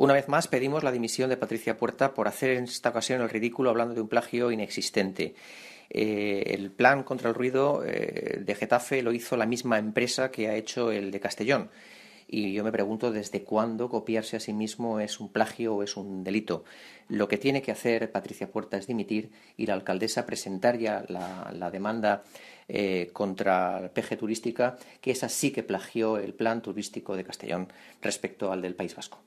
Una vez más pedimos la dimisión de Patricia Puerta por hacer en esta ocasión el ridículo hablando de un plagio inexistente. Eh, el plan contra el ruido eh, de Getafe lo hizo la misma empresa que ha hecho el de Castellón. Y yo me pregunto desde cuándo copiarse a sí mismo es un plagio o es un delito. Lo que tiene que hacer Patricia Puerta es dimitir y la alcaldesa presentar ya la, demanda eh, contra el PG Turística, que es así que plagió el plan turístico de Castellón respecto al del País Vasco.